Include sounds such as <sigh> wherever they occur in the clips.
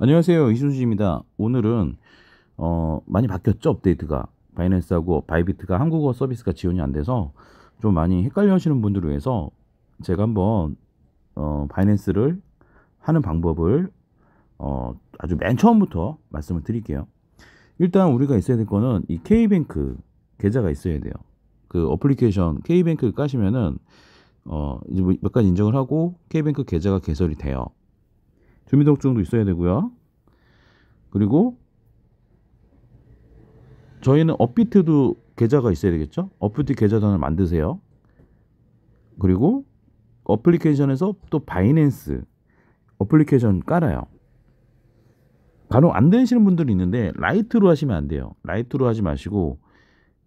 안녕하세요. 이순수입니다. 오늘은 어, 많이 바뀌었죠? 업데이트가. 바이낸스하고 바이비트가 한국어 서비스가 지원이 안 돼서 좀 많이 헷갈려 하시는 분들을 위해서 제가 한번 어, 바이낸스를 하는 방법을 어, 아주 맨 처음부터 말씀을 드릴게요. 일단 우리가 있어야 될 거는 이 K뱅크 계좌가 있어야 돼요. 그 어플리케이션 K뱅크 까시면은 어, 이제 뭐 몇 가지 인정을 하고 K뱅크 계좌가 개설이 돼요. 주민등록증도 있어야 되고요. 그리고 저희는 업비트도 계좌가 있어야 되겠죠? 업비트 계좌단을 만드세요. 그리고 어플리케이션에서 또 바이낸스 어플리케이션 깔아요. 간혹 안 되시는 분들이 있는데 라이트로 하시면 안 돼요. 라이트로 하지 마시고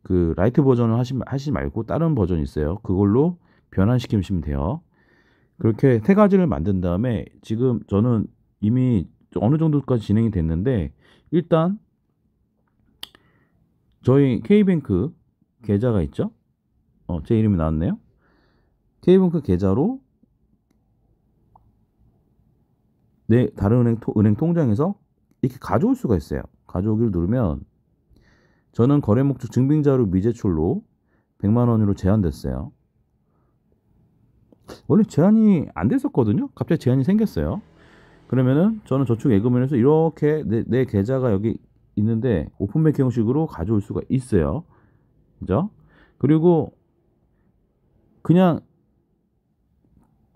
그 라이트 버전을 하시, 하지 말고 다른 버전이 있어요. 그걸로 변환시키시면 돼요. 그렇게 세 가지를 만든 다음에 지금 저는 이미 어느 정도까지 진행이 됐는데 일단 저희 K뱅크 계좌가 있죠? 어, 제 이름이 나왔네요. K뱅크 계좌로 내 다른 은행, 토, 은행 통장에서 이렇게 가져올 수가 있어요. 가져오기를 누르면 저는 거래 목적 증빙자료 미제출로 100만 원으로 제한됐어요. 원래 제한이 안 됐었거든요. 갑자기 제한이 생겼어요. 그러면은 저는 저축 예금원에서 이렇게 내, 내 계좌가 여기 있는데 오픈백 형식으로 가져올 수가 있어요. 그죠? 그리고 그냥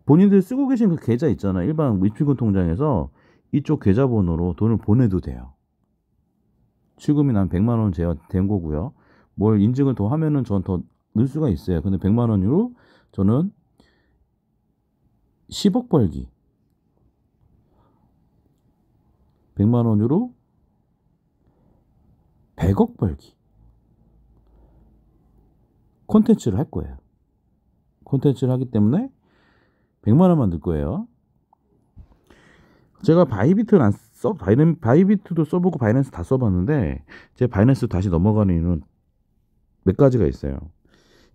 본인들 쓰고 계신 그 계좌 있잖아 일반 위축금 통장에서 이쪽 계좌번호로 돈을 보내도 돼요. 지금이 난 100만 원 제한된 거고요. 뭘 인증을 더 하면은 전더늘 수가 있어요. 근데 100만 원으로 저는 10억 벌기 100만 원으로 100억 벌기 콘텐츠를 할 거예요. 콘텐츠를 하기 때문에 100만 원 만들 거예요. 제가 바이비트를 안 써, 바이낸, 바이비트도 써보고 바이낸스 다 써봤는데 제 바이낸스 다시 넘어가는 이유는 몇 가지가 있어요.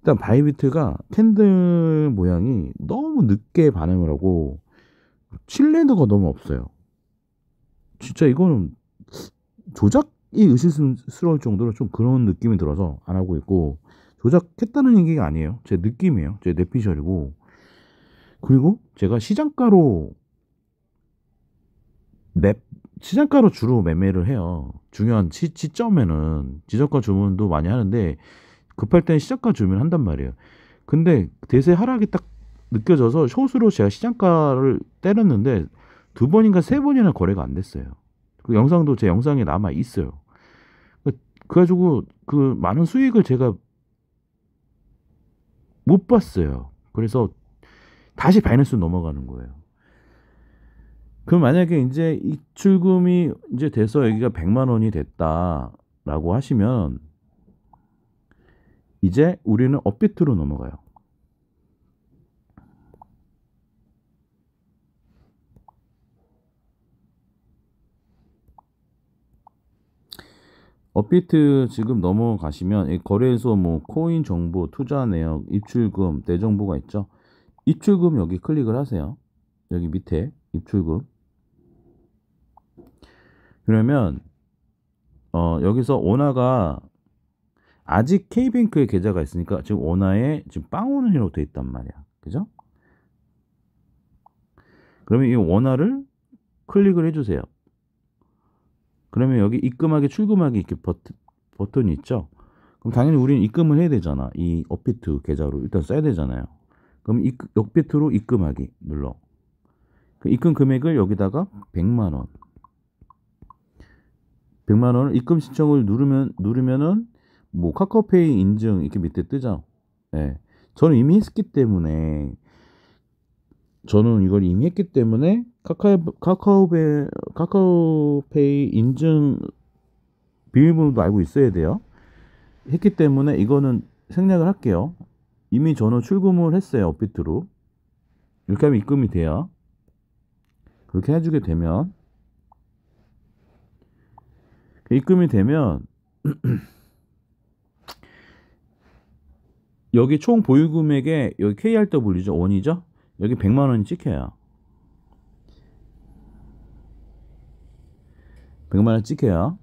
일단 바이비트가 캔들 모양이 너무 늦게 반응을 하고 칠랜드가 너무 없어요. 진짜 이거는 조작이 의심스러울 정도로 좀 그런 느낌이 들어서 안 하고 있고 조작했다는 얘기가 아니에요. 제 느낌이에요. 제 뇌피셜이고 그리고 제가 시장가로 맵 시장가로 주로 매매를 해요. 중요한 시, 점에는 지저가 주문도 많이 하는데 급할 땐 시장가 주면 한단 말이에요. 근데 대세 하락이 딱 느껴져서 숏으로 제가 시장가를 때렸는데 두 번인가 세 번이나 거래가 안 됐어요. 그 영상도 제 영상에 남아 있어요. 그, 그래가지고 그 많은 수익을 제가 못 봤어요. 그래서 다시 바이낸스 넘어가는 거예요. 그럼 만약에 이제 입출금이 이제 돼서 여기가 100만 원이 됐다라고 하시면 이제 우리는 업비트로 넘어가요. 업비트 지금 넘어가시면 거래소 뭐 코인 정보, 투자 내역, 입출금, 내 정보가 있죠. 입출금 여기 클릭을 하세요. 여기 밑에 입출금. 그러면 어, 여기서 오나가 아직 K뱅크에 계좌가 있으니까 지금 원화에 지금 빵오는 희로 돼 있단 말이야. 그죠? 그러면 이 원화를 클릭을 해주세요. 그러면 여기 입금하기 출금하기 이렇게 버튼, 버튼이 있죠? 그럼 당연히 우리는 입금을 해야 되잖아. 이 업비트 계좌로 일단 써야 되잖아요. 그럼 입, 업비트로 입금하기 눌러. 그 입금 금액을 여기다가 100만 원. 100만 원을 입금 신청을 누르면 누르면은 뭐 카카오페이 인증 이렇게 밑에 뜨죠. 예. 네. 저는 이미 했기 때문에 저는 이걸 이미 했기 때문에 카카오 카카오페 카카오페이 인증 비밀번호도 알고 있어야 돼요. 했기 때문에 이거는 생략을 할게요. 이미 저는 출금을 했어요. 업비트로. 이렇게 하면 입금이 돼요. 그렇게 해주게 되면 입금이 되면 <clears throat> 여기 총 보유금액에 여기 KRW죠 원이죠 여기 100만 원이 찍혀요 100만 원 찍혀요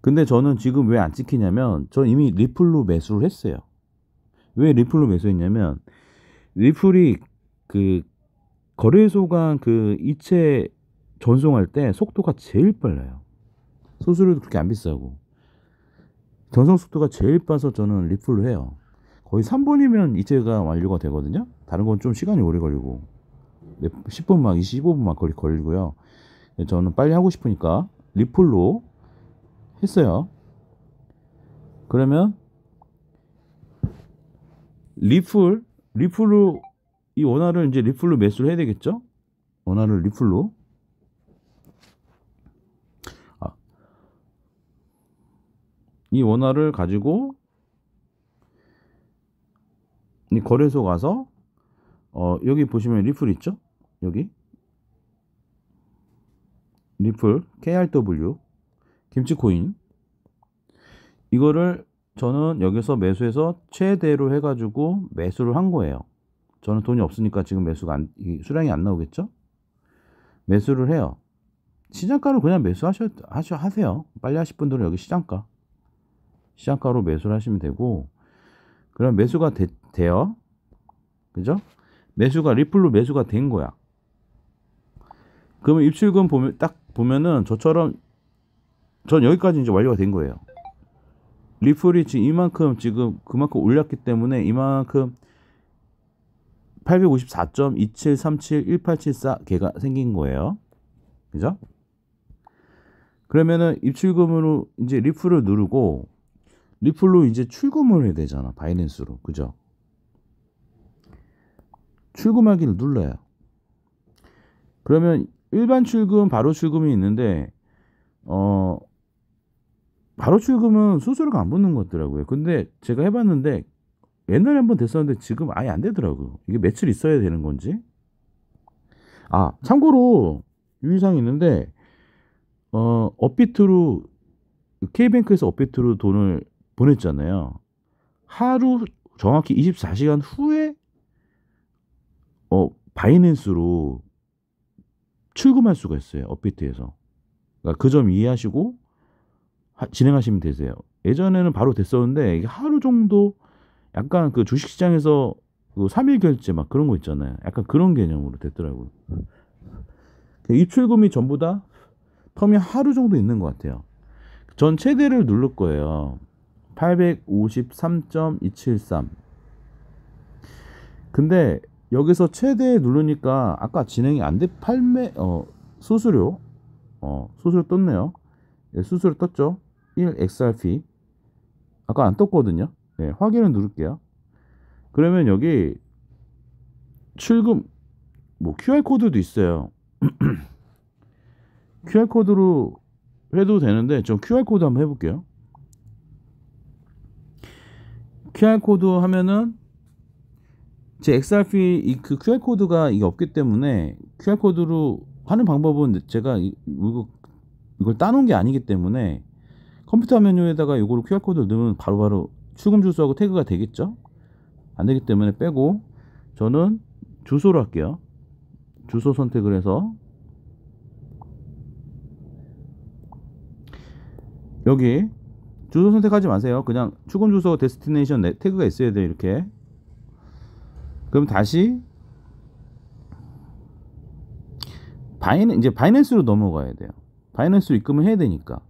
근데 저는 지금 왜 안 찍히냐면 저 이미 리플로 매수를 했어요 왜 리플로 매수했냐면 리플이 그 거래소 가그 이체 전송할 때 속도가 제일 빨라요 수수료도 그렇게 안 비싸고 전성 속도가 제일 빠서 저는 리플로 해요. 거의 3분이면 이체가 완료가 되거든요. 다른 건 좀 시간이 오래 걸리고 10분 막 25분 막 걸리, 걸리고요. 네, 저는 빨리 하고 싶으니까 리플로 했어요. 그러면 리플 리플로 이 원화를 이제 리플로 매수를 해야 되겠죠? 원화를 리플로 이 원화를 가지고 이 거래소 가서 어, 여기 보시면 리플 있죠? 여기 리플 KRW 김치코인 이거를 저는 여기서 매수해서 최대로 해가지고 매수를 한 거예요. 저는 돈이 없으니까 지금 매수가 안, 수량이 안 나오겠죠? 매수를 해요. 시장가를 그냥 매수하셔 하셔, 하세요. 빨리 하실 분들은 여기 시장가. 시장가로 매수를 하시면 되고 그럼 매수가 되, 돼요 그죠 매수가 리플로 매수가 된 거야 그러면 입출금 보면 딱 보면은 저처럼 전 여기까지 이제 완료가 된 거예요 리플이 지금 이만큼 지금 그만큼 올렸기 때문에 이만큼 854.27371874 개가 생긴 거예요 그죠 그러면은 입출금으로 이제 리플을 누르고 리플로 이제 출금을 해야 되잖아. 바이낸스로. 그죠? 출금하기를 눌러요. 그러면 일반 출금, 바로 출금이 있는데 어 바로 출금은 수수료가 안 붙는 것 같더라고요. 근데 제가 해봤는데 옛날에 한 번 됐었는데 지금 아예 안 되더라고요. 이게 며칠 있어야 되는 건지. 아, 참고로 유의사항이 있는데 어 업비트로 K뱅크에서 업비트로 돈을 보냈잖아요. 하루 정확히 24시간 후에 어 바이낸스로 출금할 수가 있어요. 업비트에서. 그러니까 그점 이해하시고 하, 진행하시면 되세요. 예전에는 바로 됐었는데 이게 하루 정도 약간 그 주식시장에서 그 3일 결제 막 그런 거 있잖아요. 약간 그런 개념으로 됐더라고요. 입출금이 그러니까 전부 다 텀이 하루 정도 있는 것 같아요. 전 최대를 누를 거예요. 853.273 근데 여기서 최대 누르니까 아까 진행이 안돼 팔매 어 수수료 어 수수료 떴네요 예, 수수료 떴죠 1XRP 아까 안 떴거든요 예, 확인을 누를게요 그러면 여기 출금 뭐 QR코드도 있어요 QR코드로 <clears throat> 해도 되는데 좀 QR코드 한번 해볼게요 QR코드 하면은 제 XRP 그 QR코드가 이게 없기 때문에 QR코드로 하는 방법은 제가 이거 이걸 따놓은 게 아니기 때문에 컴퓨터 메뉴에다가 이거로 QR코드를 넣으면 바로바로 출금 주소하고 태그가 되겠죠 안 되기 때문에 빼고 저는 주소로 할게요 주소 선택을 해서 여기 주소 선택하지 마세요. 그냥 출금 주소 데스티네이션 태그가 있어야 돼 이렇게. 그럼 다시 바이낸 이제 바이낸스로 넘어가야 돼요. 바이낸스로 입금을 해야 되니까.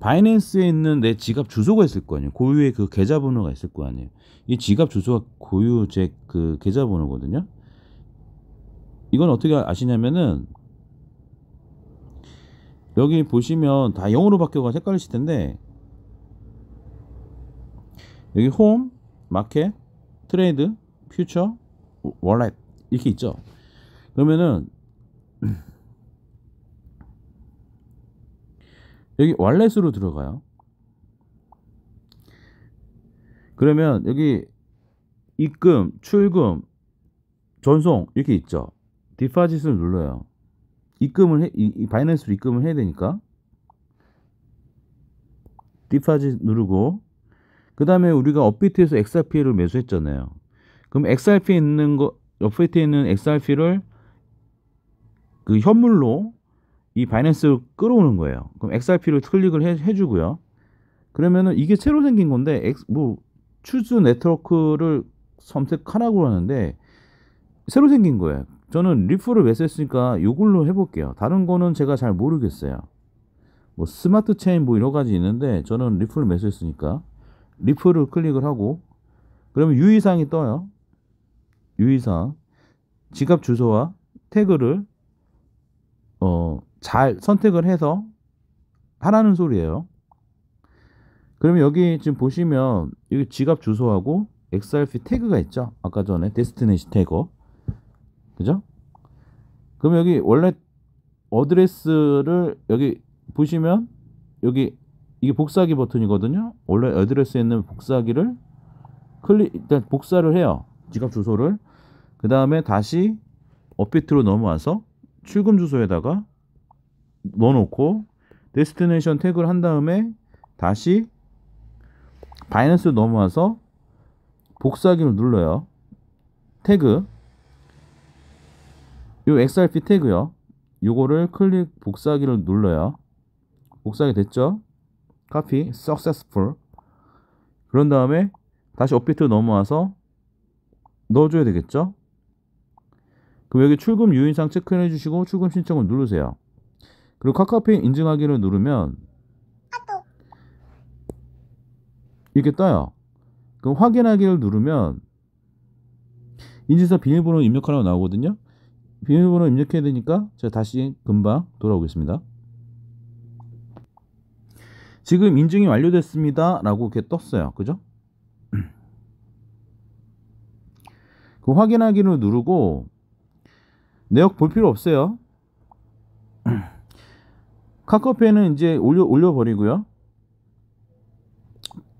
바이낸스에 있는 내 지갑 주소가 있을 거 아니에요. 고유의 그 계좌번호가 있을 거 아니에요. 이 지갑 주소가 고유 제 그 계좌번호거든요. 이건 어떻게 아시냐면은 여기 보시면 다 영어로 바뀌어가 헷갈리실 텐데 여기 홈, 마켓, 트레이드, 퓨처, 월렛 이렇게 있죠. 그러면은 <clears throat> 여기 월렛으로 들어가요. 그러면 여기 입금, 출금, 전송 이렇게 있죠. 디파짓을 눌러요. 입금을 해, 이, 이 바이낸스로 입금을 해야 되니까 디파짓 누르고 그 다음에 우리가 업비트에서 XRP를 매수했잖아요. 그럼 XRP에 있는 거, 업비트에 있는 XRP를 그 현물로 이 바이낸스로 끌어오는 거예요. 그럼 XRP를 클릭을 해, 주고요 그러면은 이게 새로 생긴 건데, X, 뭐, 추즈 네트워크를 선택하라고 하는데, 새로 생긴 거예요. 저는 리프를 매수했으니까 이걸로 해볼게요. 다른 거는 제가 잘 모르겠어요. 뭐 스마트 체인 뭐 여러 가지 있는데 저는 리플 매수했으니까 리플을 클릭을 하고 그러면 유의사항이 떠요. 유의사항. 지갑 주소와 태그를 어, 잘 선택을 해서 하라는 소리예요. 그러면 여기 지금 보시면 여기 지갑 주소하고 XRP 태그가 있죠. 아까 전에 데스티네이션 태그. 그죠? 그럼 여기 원래 어드레스를 여기 보시면 여기 이게 복사기 버튼이거든요. 원래 어드레스에 있는 복사기를 클릭 일단 복사를 해요. 지갑 주소를 그 다음에 다시 업비트로 넘어와서 출금 주소에다가 넣어놓고 데스티네이션 태그를 한 다음에 다시 바이낸스로 넘어와서 복사기를 눌러요. 태그 요 XRP 태그요. 요거를 클릭 복사기를 눌러요. 복사기 됐죠? 카피 p y successful 그런 다음에 다시 업비트 넘어와서 넣어줘야 되겠죠? 그럼 여기 출금 유인상 체크해 주시고 출금 신청을 누르세요. 그리고 카카오페이 인증하기를 누르면 이렇게 떠요. 그럼 확인하기를 누르면 인증서 비밀번호 입력하라고 나오거든요. 비밀번호 입력해야 되니까 제가 다시 금방 돌아오겠습니다. 지금 인증이 완료됐습니다. 라고 이렇게 떴어요. 그죠? <clears throat> 그 확인하기를 누르고 내역 볼 필요 없어요. <clears throat> 카카오페이는 이제 올려, 올려버리고요.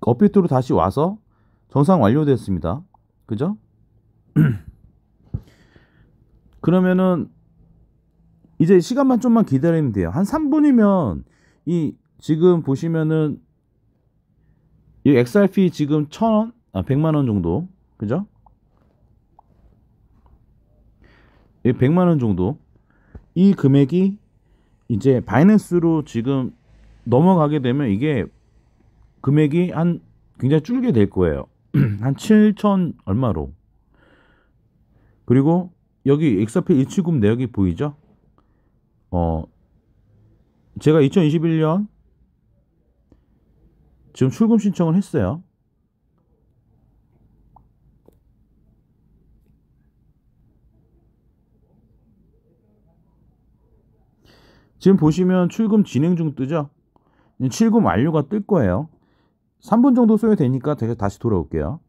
업비트로 다시 와서 정상 완료됐습니다. 그죠? <clears throat> 그러면은 이제 시간만 좀만 기다리면 돼요. 한 3분이면 이 지금 보시면은 이 XRP 지금 1000원? 아, 100만 원 정도. 그죠? 이 예, 100만 원 정도. 이 금액이 이제 바이낸스로 지금 넘어가게 되면 이게 금액이 한 굉장히 줄게 될 거예요. <clears throat> 한 7천 얼마로. 그리고 여기 XRP 일출금 내역이 보이죠? 어, 제가 2021년 지금 출금 신청을 했어요. 지금 보시면 출금 진행 중 뜨죠? 출금 완료가 뜰 거예요. 3분 정도 소요되니까 다시 돌아올게요.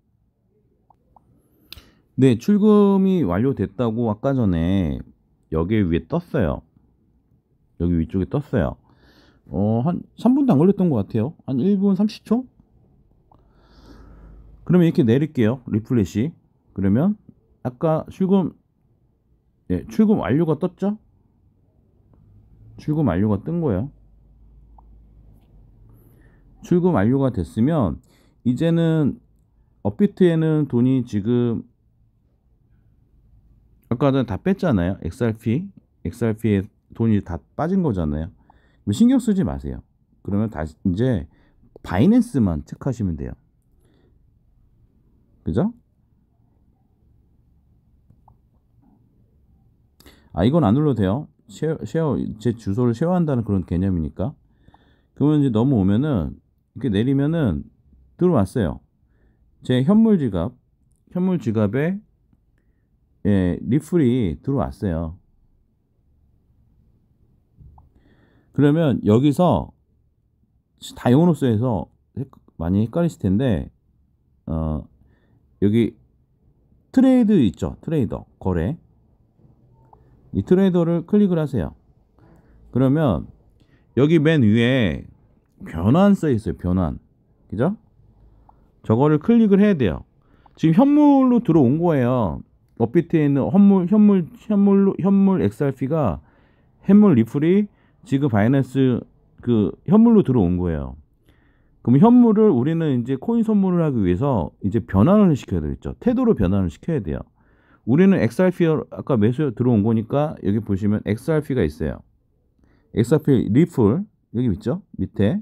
네, 출금이 완료됐다고 아까 전에 여기 위에 떴어요. 여기 위쪽에 떴어요. 어, 한 3분도 안 걸렸던 것 같아요. 한 1분 30초? 그러면 이렇게 내릴게요. 리플렛이. 그러면 아까 출금, 예, 출금 완료가 떴죠? 출금 완료가 뜬 거예요. 출금 완료가 됐으면 이제는 업비트에는 돈이 지금 아까 전에 다 뺐잖아요. XRP, XRP에 돈이 다 빠진 거잖아요. 뭐 신경 쓰지 마세요. 그러면 다시 이제 바이낸스만 체크하시면 돼요. 그죠? 아 이건 안 눌러도 돼요. 쉐어, 쉐어 제 주소를 쉐어한다는 그런 개념이니까. 그러면 이제 넘어오면은 이렇게 내리면은 들어왔어요. 제 현물 지갑 현물 지갑에 예, 리플이 들어왔어요. 그러면 여기서 다용으로써에서 많이 헷갈리실 텐데 어, 여기 트레이드 있죠 트레이더 거래 이 트레이더를 클릭을 하세요 그러면 여기 맨 위에 변환 써 있어요 변환 그죠 저거를 클릭을 해야 돼요 지금 현물로 들어온 거예요 업비트에 있는 현물 현물 현물로 현물 XRP가 현물 리플이 지금 바이낸스 그 현물로 들어온 거예요. 그럼 현물을 우리는 이제 코인 선물을 하기 위해서 이제 변환을 시켜야 되겠죠. 태도로 변환을 시켜야 돼요. 우리는 XRP 아까 매수 들어온 거니까 여기 보시면 XRP가 있어요. XRP 리플 여기 있죠? 밑에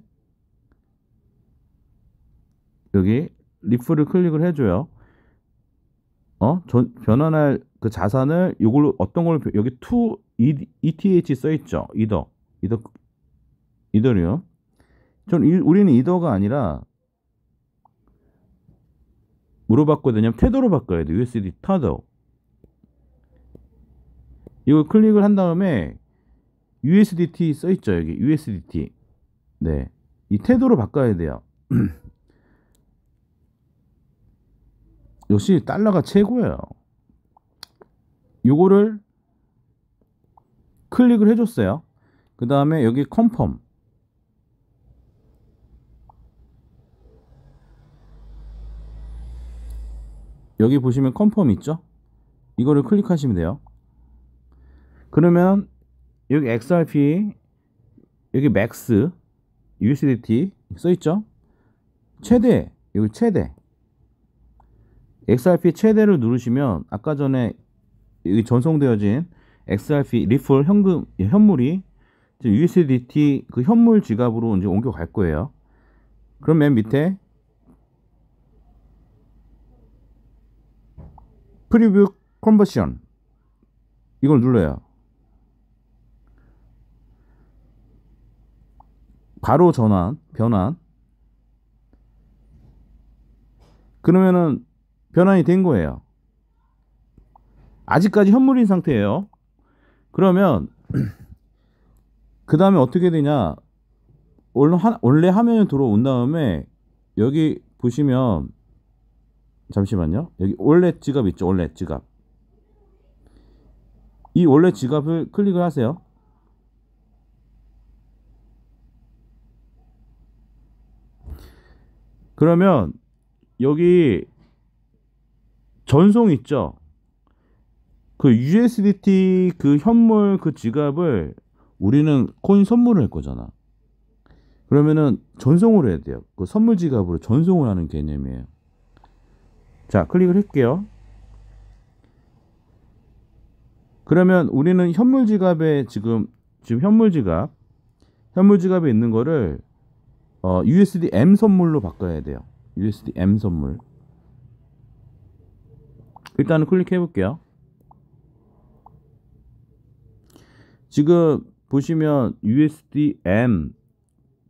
여기 리플을 클릭을 해줘요. 어? 전, 변환할 그 자산을 이걸로 어떤 걸로 여기 2 ETH 써 있죠. 이더 이더 이더리요전 이, 우리는 이더가 아니라 물어 바꿔야 되냐면 태도로 바꿔야 돼. USD 타더. 이걸 클릭을 한 다음에 USDT 써 있죠, 여기. USDT. 네. 이 태도로 바꿔야 돼요. <clears throat> 역시 달러가 최고예요. 요거를 클릭을 해줬어요. 그 다음에 여기 컨펌 여기 보시면 컨펌 있죠? 이거를 클릭하시면 돼요. 그러면 여기 XRP 여기 max USDT 써있죠? 최대 여기 최대 XRP 최대를 누르시면 아까 전에 여기 전송되어진 XRP 리플 현금 현물이 이제 USDT 그 현물 지갑으로 이제 옮겨갈 거예요. 그럼 맨 밑에 프리뷰 컨버션 이걸 눌러요. 바로 전환, 변환. 그러면은 변환이 된 거예요. 아직까지 현물인 상태예요. 그러면 그 다음에 어떻게 되냐. 원래, 하, 원래 화면에 들어온 다음에 여기 보시면 잠시만요. 여기 원래 지갑 있죠. 원래 지갑. 이 원래 지갑을 클릭을 하세요. 그러면 여기 전송 있죠. 그 USDT 그 현물 그 지갑을 우리는 코인 선물을 할 거잖아. 그러면은 전송을 해야 돼요. 그 선물 지갑으로 전송을 하는 개념이에요. 자, 클릭을 할게요. 그러면 우리는 현물 지갑에 지금 지금 현물 지갑 현물 지갑에 있는 거를 어, USD M 선물로 바꿔야 돼요. USD M 선물. 일단은 클릭해 볼게요. 지금 보시면 USDM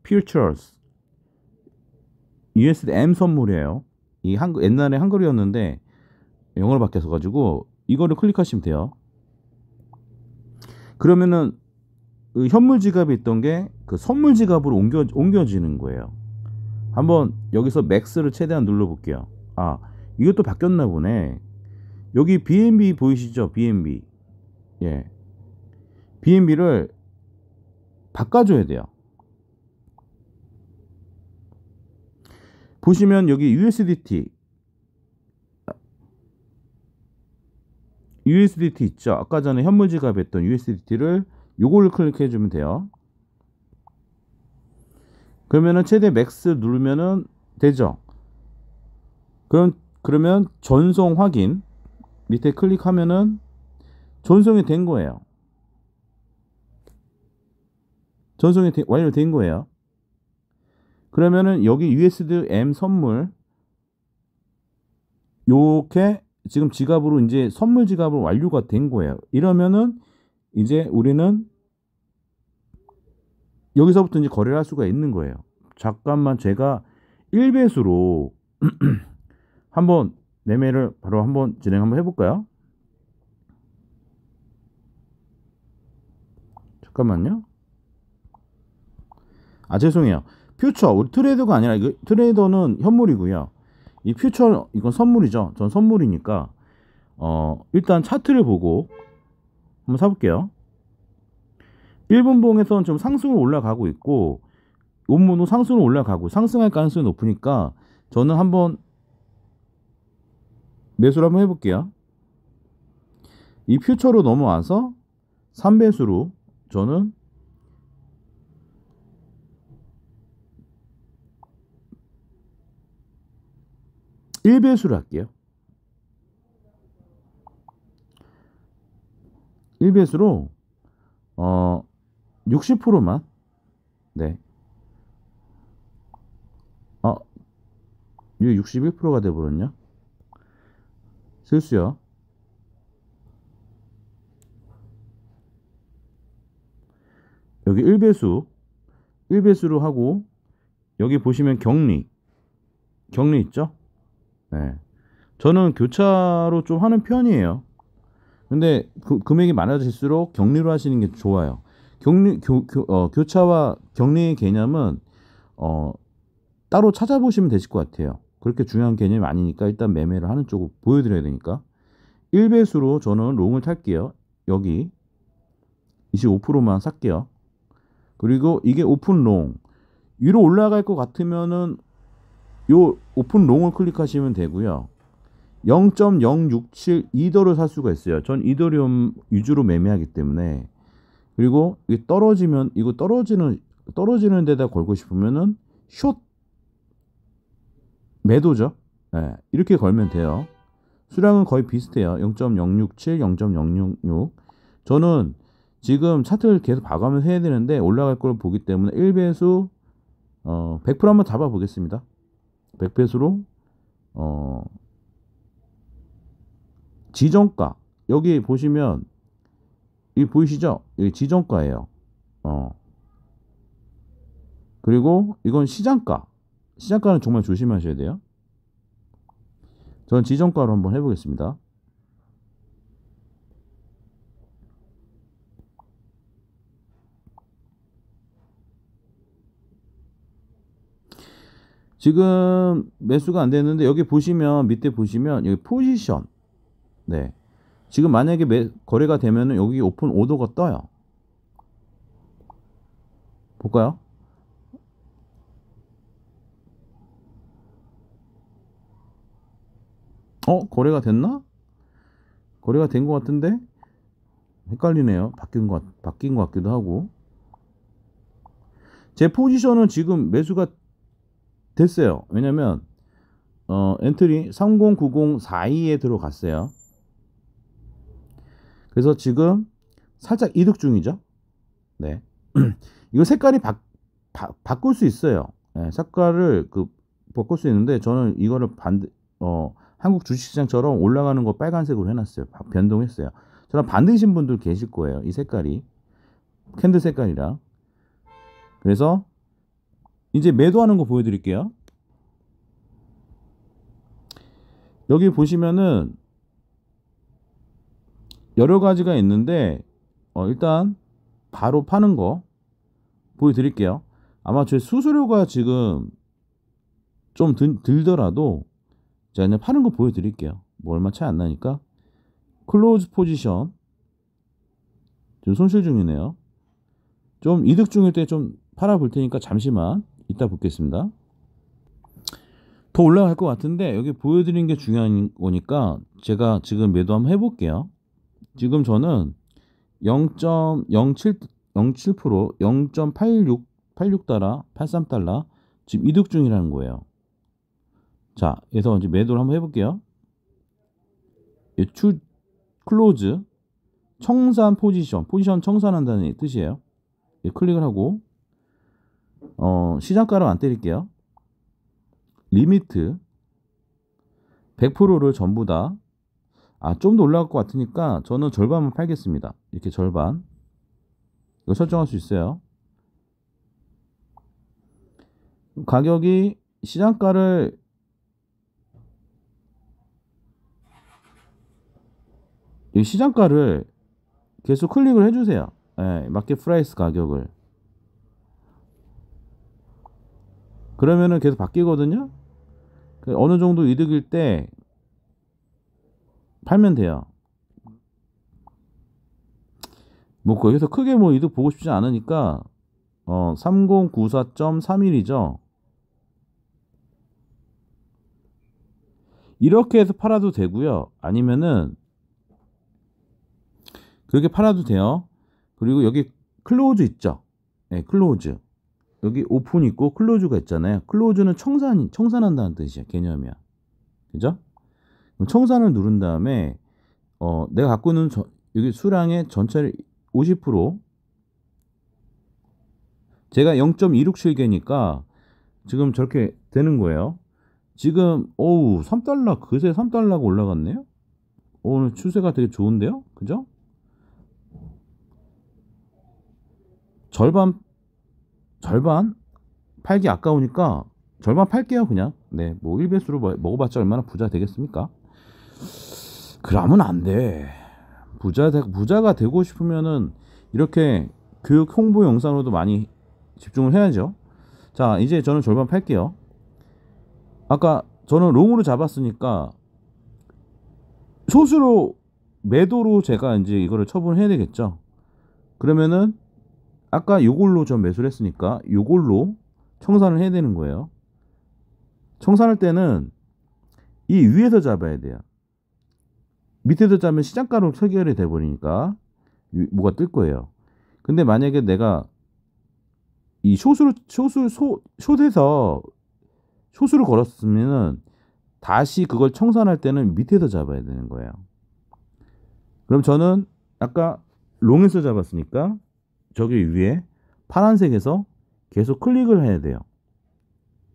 Futures USDM 선물이에요. 이 한글 옛날에 한글이었는데 영어로 바뀌어서 가지고 이거를 클릭하시면 돼요. 그러면은 그 현물 지갑이 있던 게 그 선물 지갑으로 옮겨 옮겨지는 거예요. 한번 여기서 맥스를 최대한 눌러 볼게요. 아, 이것도 바뀌었나 보네. 여기 BNB 보이시죠? BNB. 예. BNB를 바꿔줘야 돼요. 보시면 여기 USDT USDT 있죠? 아까 전에 현물 지갑했던 USDT를 요걸 클릭해 주면 돼요. 그러면은 최대 맥스 누르면은 되죠. 그럼 그러면 전송 확인 밑에 클릭하면은 전송이 된 거예요. 전송이 되, 완료된 거예요. 그러면은 여기 USDM 선물 요렇게 지금 지갑으로 이제 선물 지갑으로 완료가 된 거예요. 이러면은 이제 우리는 여기서부터 이제 거래를 할 수가 있는 거예요. 잠깐만 제가 1배수로 <clears throat> 한번 매매를 바로 한번 진행 한번 해볼까요? 잠깐만요. 아 죄송해요. 퓨처 우리 트레이더가 아니라 이거 트레이더는 현물이고요. 이 퓨처 이건 선물이죠. 전 선물이니까 어 일단 차트를 보고 한번 사볼게요. 1분 봉에서는 좀 상승으로 올라가고 있고 온문도 상승으로 올라가고 상승할 가능성이 높으니까 저는 한번 매수를 한번 해볼게요. 이 퓨처로 넘어와서 3배수로 저는 1배수로 할게요. 1배수로 어 60%만 네. 아, 이게 61%가 돼 버렸냐? 실수요. 여기 1배수 1배수로 하고 여기 보시면 격리 격리 있죠? 네. 저는 교차로 좀 하는 편이에요. 근데 그, 금액이 많아질수록 격리로 하시는 게 좋아요. 격리 교, 교, 어, 교차와 격리의 개념은 어, 따로 찾아보시면 되실 것 같아요. 그렇게 중요한 개념이 아니니까 일단 매매를 하는 쪽을 보여드려야 되니까 1배수로 저는 롱을 탈게요. 여기 25%만 살게요. 그리고 이게 오픈롱 위로 올라갈 것 같으면은 요 오픈 롱을 클릭하시면 되고요. 0.067 이더를 살 수가 있어요. 전 이더리움 위주로 매매하기 때문에 그리고 이게 떨어지면 이거 떨어지는 떨어지는 데다 걸고 싶으면은 숏 매도죠. 네, 이렇게 걸면 돼요. 수량은 거의 비슷해요. 0.067, 0.066. 저는 지금 차트를 계속 봐가면서 해야 되는데 올라갈 걸 보기 때문에 1배수 어, 100% 한번 잡아 보겠습니다. 백0배수로어 지정가 여기 보시면 이 보이시죠? 여기 지정가예요. 어. 그리고 이건 시장가. 시장가는 정말 조심하셔야 돼요. 저는 지정가로 한번 해보겠습니다. 지금 매수가 안 됐는데 여기 보시면 밑에 보시면 여기 포지션 네 지금 만약에 매, 거래가 되면은 여기 오픈 오도가 떠요 볼까요? 어? 거래가 됐나? 거래가 된 것 같은데? 헷갈리네요. 바뀐 것, 바뀐 것 같기도 하고. 제 포지션은 지금 매수가 됐어요. 왜냐면 어, 엔트리 309042에 들어갔어요. 그래서 지금 살짝 이득 중이죠. 네. <clears throat> 이거 색깔이 바, 바, 바꿀 수 있어요. 네, 색깔을 그 바꿀 수 있는데 저는 이거를 반대 어 한국 주식시장처럼 올라가는 거 빨간색으로 해놨어요. 변동했어요. 저랑 반대신 분들 계실 거예요. 이 색깔이 캔들 색깔이라. 그래서 이제 매도하는 거 보여드릴게요. 여기 보시면은 여러 가지가 있는데 어 일단 바로 파는 거 보여드릴게요. 아마 제 수수료가 지금 좀 들, 들더라도 제가 그냥 파는 거 보여드릴게요. 뭐 얼마 차이 안 나니까 클로즈 포지션 지금 손실 중이네요. 좀 이득 중일 때 좀 팔아 볼 테니까 잠시만 이따 볼겠습니다. 더 올라갈 것 같은데 여기 보여드린 게 중요한 거니까 제가 지금 매도 한번 해볼게요. 지금 저는 0.07 0 8 6 86달러 83달러 지금 이득 중이라는 거예요. 자, 그래서 이제 매도를 한번 해볼게요. 예출 클로즈 청산 포지션 포지션 청산한다는 뜻이에요. 예, 클릭을 하고 어, 시장가로 안 때릴게요. 리미트 100%를 전부 다 아, 좀 더 올라갈 것 같으니까 저는 절반만 팔겠습니다. 이렇게 절반. 이거 설정할 수 있어요. 가격이 시장가를 이 시장가를 계속 클릭을 해주세요. 예, 마켓 프라이스 가격을. 그러면은 계속 바뀌거든요. 그 어느 정도 이득일 때 팔면 돼요. 뭐 거기서 크게 뭐 이득 보고 싶지 않으니까 어 3094.31이죠. 이렇게 해서 팔아도 되고요. 아니면은 그렇게 팔아도 돼요. 그리고 여기 클로즈 있죠. 네, 클로즈. 여기 오픈 있고 클로즈가 있잖아요. 클로즈는 청산, 청산한다는 뜻이야. 개념이야. 그죠? 그럼 청산을 누른 다음에 어, 내가 갖고 있는 저, 여기 수량의 전체를 50% 제가 0.267개니까 지금 저렇게 되는 거예요. 지금 어우 3달러 그새 3달러가 올라갔네요. 오늘 추세가 되게 좋은데요. 그죠? 절반 절반 팔기 아까우니까 절반 팔게요 그냥 네뭐 1배수로 뭐, 먹어봤자 얼마나 부자 되겠습니까 그러면 안돼 부자 부자가 되고 싶으면은 이렇게 교육 홍보 영상으로도 많이 집중을 해야죠 자 이제 저는 절반 팔게요 아까 저는 롱으로 잡았으니까 소수로 매도로 제가 이제 이거를 처분해야 되겠죠 그러면은 아까 요걸로 저 매수를 했으니까 요걸로 청산을 해야 되는 거예요. 청산할 때는 이 위에서 잡아야 돼요. 밑에서 잡으면 시장가로 체결이 돼버리니까 뭐가 뜰 거예요. 근데 만약에 내가 이 쇼수를 쇼수 소 숏에서 쇼수를 걸었으면은 다시 그걸 청산할 때는 밑에서 잡아야 되는 거예요. 그럼 저는 아까 롱에서 잡았으니까 저기 위에 파란색에서 계속 클릭을 해야 돼요.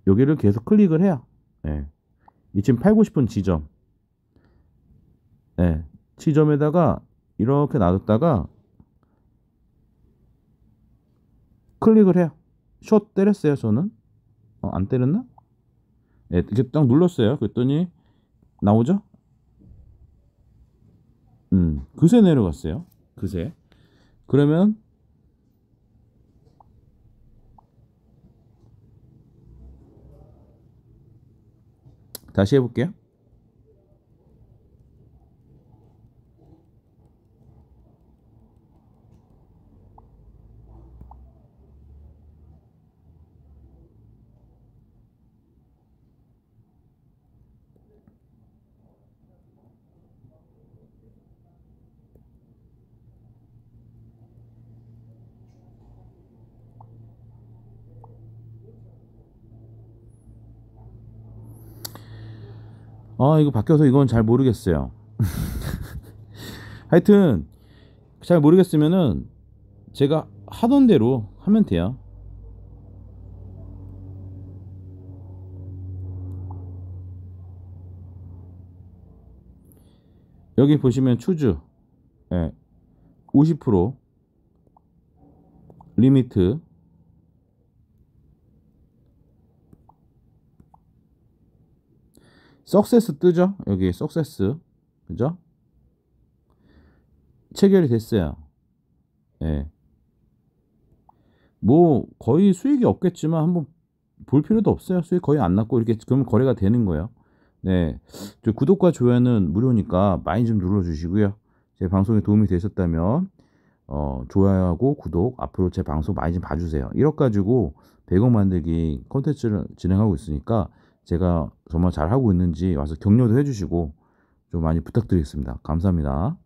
여기를 계속 클릭을 해야 예. 이 지금 팔고 싶은 지점 예. 지점에다가 이렇게 놔뒀다가 클릭을 해요. 숏 때렸어요 저는 어, 안 때렸나? 예, 이렇게 딱 눌렀어요. 그랬더니 나오죠? 음, 그새 내려갔어요. 그새. 그러면 다시 해볼게요. 아 이거 바뀌어서 이건 잘 모르겠어요. <laughs> 하여튼 잘 모르겠으면은 제가 하던 대로 하면 돼요. 여기 보시면 추즈 예, 50% 리미트 석세스 뜨죠? 여기 석세스. 그죠? 체결이 됐어요. 예. 뭐 거의 수익이 없겠지만 한번 볼 필요도 없어요. 수익 거의 안 났고 이렇게 그러면 거래가 되는 거예요. 네. 저 구독과 좋아요는 무료니까 많이 좀 눌러 주시고요. 제 방송에 도움이 되셨다면 어, 좋아요하고 구독 앞으로 제 방송 많이 좀봐 주세요. 1억 가지고 100억 만들기 콘텐츠를 진행하고 있으니까 제가 정말 잘하고 있는지 와서 격려도 해주시고 좀 많이 부탁드리겠습니다. 감사합니다.